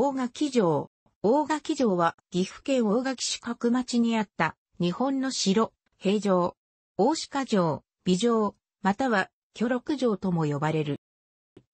大垣城。大垣城は岐阜県大垣市角町にあった日本の城、平城、大鹿城、美城、または巨六城とも呼ばれる。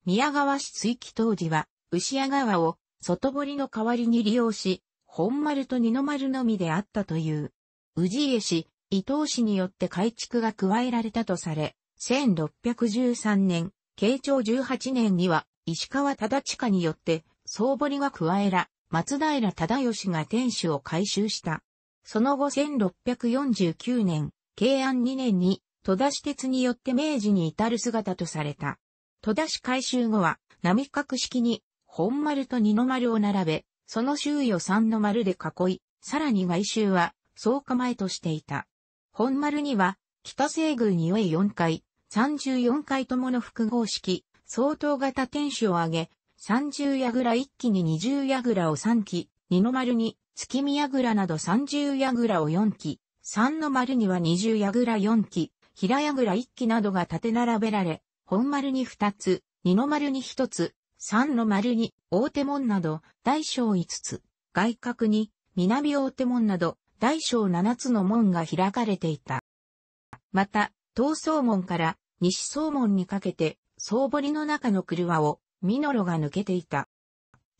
宮川市追記当時は牛屋川を外堀の代わりに利用し、本丸と二の丸のみであったという。宇治江市、伊東市によって改築が加えられたとされ、1613年、慶長18年には石川忠親によって総堀が加えら、松平忠義が天守を改修した。その後1649年、慶安2年に、戸田市鉄によって明治に至る姿とされた。戸田市改修後は、波角式に、本丸と二の丸を並べ、その周囲を三の丸で囲い、さらに外周は、総構えとしていた。本丸には、北西宮に上4階、34階ともの複合式、相当型天守を挙げ、三0矢倉一気に二0矢倉を三期、二の丸に月見矢倉など三0矢倉を四期、三の丸には二0矢倉四期、平矢倉一期などが建て並べられ、本丸に二つ、二の丸に一つ、三の丸に大手門など大小五つ、外角に南大手門など大小七つの門が開かれていた。また、東総門から西総門にかけて、総堀の中の車をミノロが抜けていた。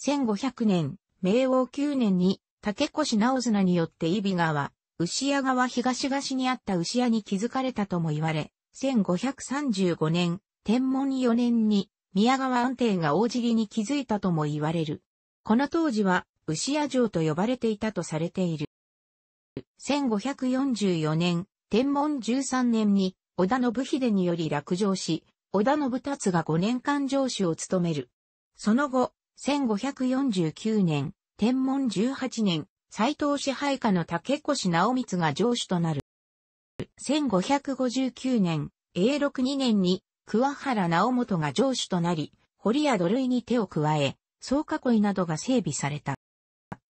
1500年、明王9年に、竹越直綱によって伊比川、牛屋川東岸にあった牛屋に築かれたとも言われ、1535年、天文4年に、宮川安定が大尻に築いたとも言われる。この当時は、牛屋城と呼ばれていたとされている。1544年、天文13年に、織田信秀により落城し、織田信達が5年間上司を務める。その後、1549年、天文18年、斎藤支配下の竹越直光が上司となる。1559年、永禄2年に、桑原直元が上司となり、堀や土塁に手を加え、総囲いなどが整備された。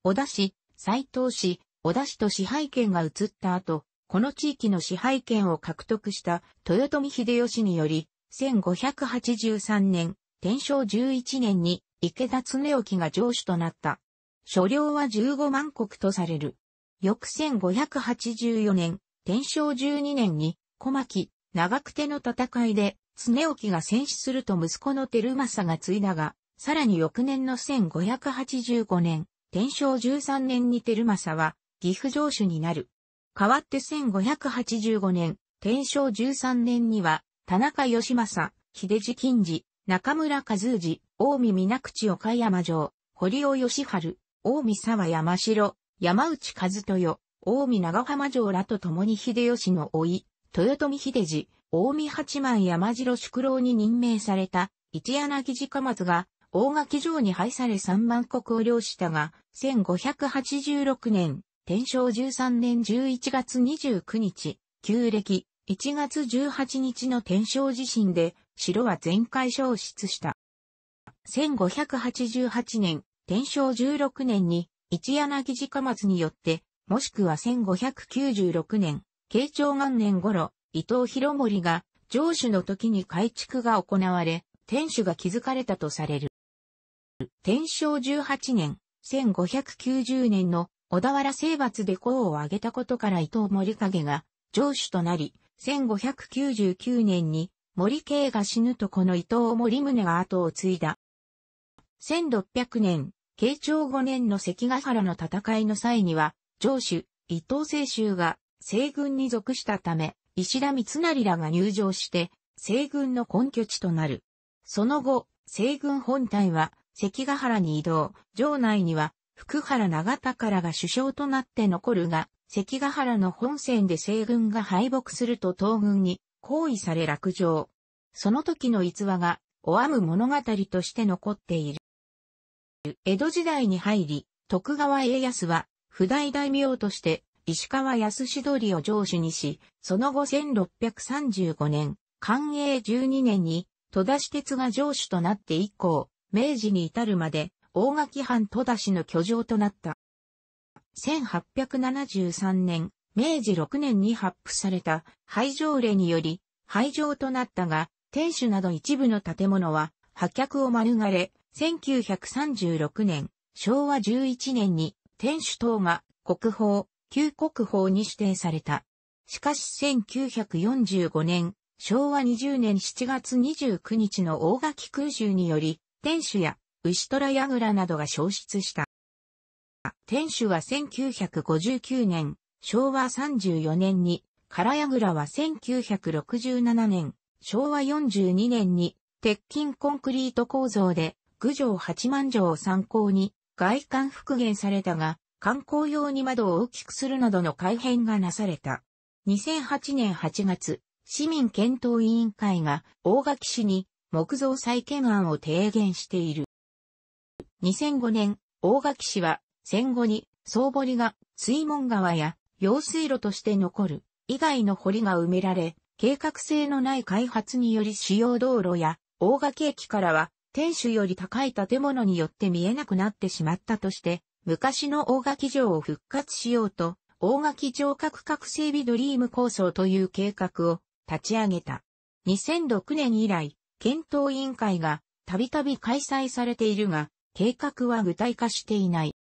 織田氏、斎藤氏、織田氏と支配権が移った後、この地域の支配権を獲得した豊臣秀吉により、1583年、天正11年に池田恒興が城主となった。所領は15万国とされる。翌1584年、天正12年に、小牧、長久手の戦いで、恒興が戦死すると息子の照政が継いだが、さらに翌年の1585年、天正13年に照政は、岐阜城主になる。代わって1585年、天正13年には、田中義政、秀次金次、中村和次、大見水口岡山城、堀尾義春、大見沢山城、山内和豊、大見長浜城らと共に秀吉の老い、豊臣秀次、大見八幡山城宿老に任命された、一柳寺松が、大垣城に廃され三万国を領したが、1586年、天正13年11月29日、旧暦、1月18日の天正地震で城は全壊消失した。1588年、天正16年に一柳寺松によって、もしくは1596年、慶長元年頃、伊藤博盛が城主の時に改築が行われ、天守が築かれたとされる。天正18年、1590年の小田原征伐で功を挙げたことから伊藤森影が城主となり、1599年に森慶が死ぬとこの伊藤森宗が後を継いだ。1600年、慶長5年の関ヶ原の戦いの際には、上主、伊藤清州が西軍に属したため、石田三成らが入城して、西軍の根拠地となる。その後、西軍本体は関ヶ原に移動、城内には福原長田からが首相となって残るが、関ヶ原の本戦で西軍が敗北すると東軍に包囲され落城。その時の逸話が、おあむ物語として残っている。江戸時代に入り、徳川家康は、不代大名として、石川康し通りを上主にし、その後1635年、寛永12年に、戸田市鉄が上主となって以降、明治に至るまで、大垣藩戸田市の居城となった。1873年、明治6年に発布された廃城令により廃城となったが、天守など一部の建物は破却を免れ、1936年、昭和11年に天守等が国宝、旧国宝に指定された。しかし1945年、昭和20年7月29日の大垣空襲により、天守や牛虎櫓などが消失した。天守は1959年、昭和34年に、唐櫓は1967年、昭和42年に、鉄筋コンクリート構造で、郡上八幡城を参考に、外観復元されたが、観光用に窓を大きくするなどの改変がなされた。2008年8月、市民検討委員会が大垣市に木造再建案を提言している。2005年、大垣市は戦後に総堀が水門川や用水路として残る以外の堀が埋められ、計画性のない開発により主要道路や大垣駅からは天守より高い建物によって見えなくなってしまったとして、昔の大垣城を復活しようと、大垣城郭核整備ドリーム構想という計画を立ち上げた。2006年以来、検討委員会がたびたび開催されているが、計画は具体化していない。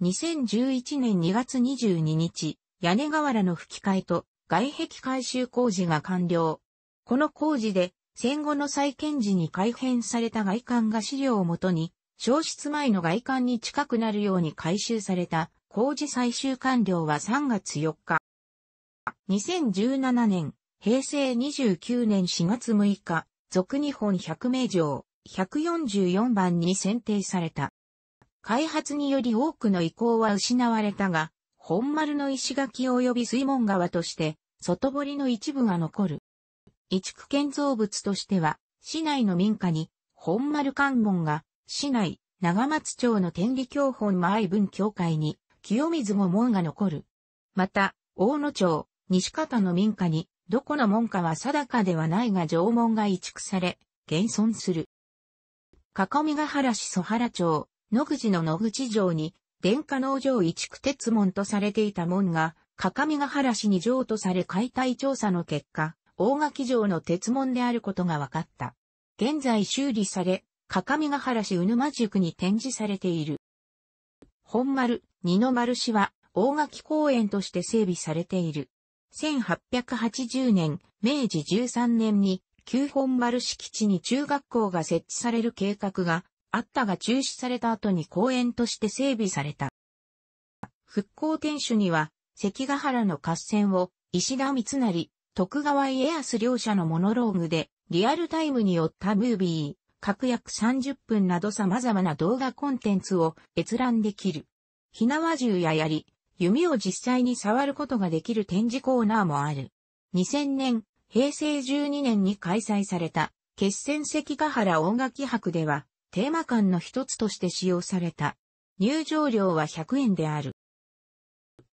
2011年2月22日、屋根瓦の吹き替えと外壁改修工事が完了。この工事で戦後の再建時に改変された外観が資料をもとに、消失前の外観に近くなるように改修された工事最終完了は3月4日。2017年、平成29年4月6日、俗日本100名城、144番に選定された。開発により多くの遺構は失われたが、本丸の石垣及び水門川として、外堀の一部が残る。移築建造物としては、市内の民家に、本丸関門が、市内、長松町の天理教本前文教会に、清水御門が残る。また、大野町、西方の民家に、どこの門かは定かではないが城門が移築され、現存する。囲みが原市蘇原町、野口の野口城に、電化農場移築鉄門とされていた門が、各務原市に城とされ解体調査の結果、大垣城の鉄門であることが分かった。現在修理され、各務原市宇沼塾に展示されている。本丸、二の丸市は、大垣公園として整備されている。1880年、明治13年に、旧本丸敷地に中学校が設置される計画があったが中止された後に公園として整備された。復興天守には、関ヶ原の合戦を、石田三成、徳川家康両者のモノローグで、リアルタイムによったムービー、各約30分など様々な動画コンテンツを閲覧できる。ひなわ銃や槍、弓を実際に触ることができる展示コーナーもある。2000年、平成12年に開催された、決戦関ヶ原音楽博では、テーマ館の一つとして使用された。入場料は100円である。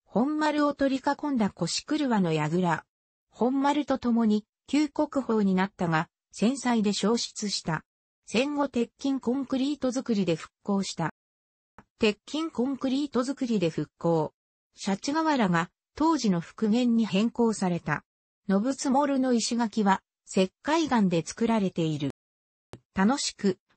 本丸を取り囲んだ腰車の櫓。本丸と共に旧国宝になったが、戦災で消失した。戦後鉄筋コンクリート作りで復興した。鉄筋コンクリート作りで復興。シャチ瓦が当時の復元に変更された。ノブモルの石垣は石灰岩で作られている。楽しく